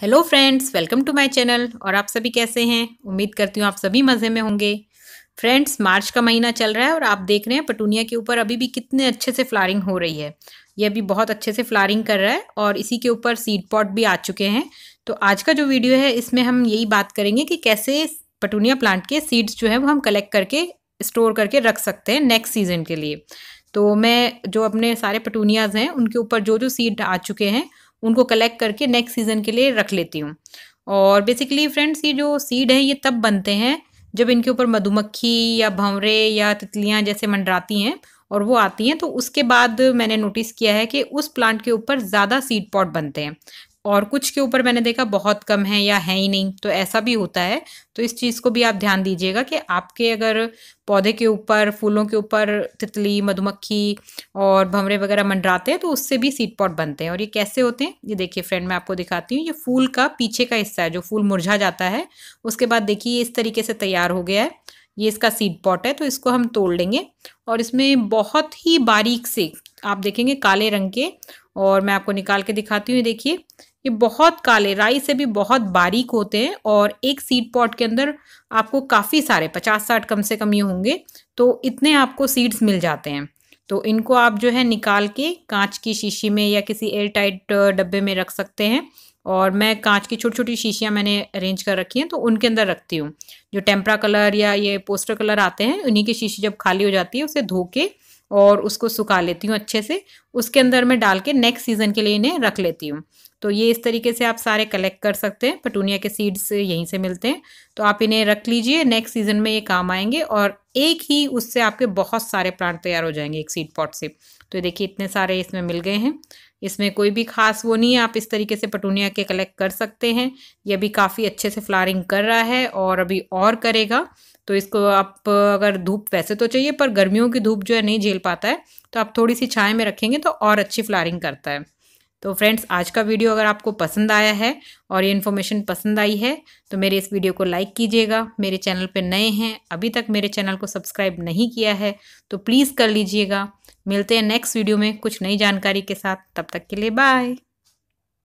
hello friends welcome to my channel और आप सभी कैसे हैं उम्मीद करती हूँ आप सभी मज़े में होंगे फ्रेंड्स मार्च का महीना चल रहा है और आप देख रहे हैं पटूनिया के ऊपर अभी भी कितने अच्छे से फ्लारिंग हो रही है ये अभी बहुत अच्छे से फ्लारिंग कर रहा है और इसी के ऊपर सीड पॉट भी आ चुके हैं तो आज का जो वीडियो है इसमें हम यही बात करेंगे कि कैसे पटूनिया प्लांट के सीड्स जो है वो हम कलेक्ट करके स्टोर करके रख सकते हैं नेक्स्ट सीज़न के लिए तो मैं जो अपने सारे पटूनियाज़ हैं उनके ऊपर जो जो सीड आ चुके हैं उनको कलेक्ट करके नेक्स्ट सीज़न के लिए रख लेती हूँ और बेसिकली फ्रेंड्स ये जो सीड है ये तब बनते हैं जब इनके ऊपर मधुमक्खी या भंवरे या तितलियाँ जैसे मंडराती हैं और वो आती हैं तो उसके बाद मैंने नोटिस किया है कि उस प्लांट के ऊपर ज़्यादा सीड पॉट बनते हैं और कुछ के ऊपर मैंने देखा बहुत कम है या है ही नहीं तो ऐसा भी होता है तो इस चीज़ को भी आप ध्यान दीजिएगा कि आपके अगर पौधे के ऊपर फूलों के ऊपर तितली मधुमक्खी और भंवरे वगैरह मंडराते हैं तो उससे भी सीड पॉट बनते हैं और ये कैसे होते हैं ये देखिए फ्रेंड मैं आपको दिखाती हूँ ये फूल का पीछे का हिस्सा है जो फूल मुरझा जाता है उसके बाद देखिए ये इस तरीके से तैयार हो गया है ये इसका सीड पॉट है तो इसको हम तोड़ लेंगे और इसमें बहुत ही बारीक से आप देखेंगे काले रंग के और मैं आपको निकाल के दिखाती हूँ देखिए ये बहुत काले राई से भी बहुत बारीक होते हैं और एक सीड पॉट के अंदर आपको काफ़ी सारे पचास साठ कम से कम ये होंगे तो इतने आपको सीड्स मिल जाते हैं तो इनको आप जो है निकाल के कांच की शीशी में या किसी एयर टाइट डब्बे में रख सकते हैं और मैं कांच की छोटी छोटी शीशियाँ मैंने अरेंज कर रखी हैं तो उनके अंदर रखती हूँ जो टेम्परा कलर या ये पोस्टर कलर आते हैं उन्हीं की शीशी जब खाली हो जाती है उसे धो के और उसको सुखा लेती हूँ अच्छे से उसके अंदर मैं डाल के नेक्स्ट सीज़न के लिए इन्हें रख लेती हूँ तो ये इस तरीके से आप सारे कलेक्ट कर सकते हैं पटूनिया के सीड्स यहीं से मिलते हैं तो आप इन्हें रख लीजिए नेक्स्ट सीज़न में ये काम आएंगे और एक ही उससे आपके बहुत सारे प्लांट तैयार हो जाएंगे एक सीड पॉट से तो देखिए इतने सारे इसमें मिल गए हैं इसमें कोई भी खास वो नहीं है आप इस तरीके से पटूनिया के कलेक्ट कर सकते हैं ये अभी काफ़ी अच्छे से फ्लारिंग कर रहा है और अभी और करेगा तो इसको आप अगर धूप वैसे तो चाहिए पर गर्मियों की धूप जो है नहीं झेल पाता है तो आप थोड़ी सी छाए में रखेंगे तो और अच्छी फ्लारिंग करता है तो फ्रेंड्स आज का वीडियो अगर आपको पसंद आया है और ये इन्फॉर्मेशन पसंद आई है तो मेरे इस वीडियो को लाइक कीजिएगा मेरे चैनल पे नए हैं अभी तक मेरे चैनल को सब्सक्राइब नहीं किया है तो प्लीज़ कर लीजिएगा मिलते हैं नेक्स्ट वीडियो में कुछ नई जानकारी के साथ तब तक के लिए बाय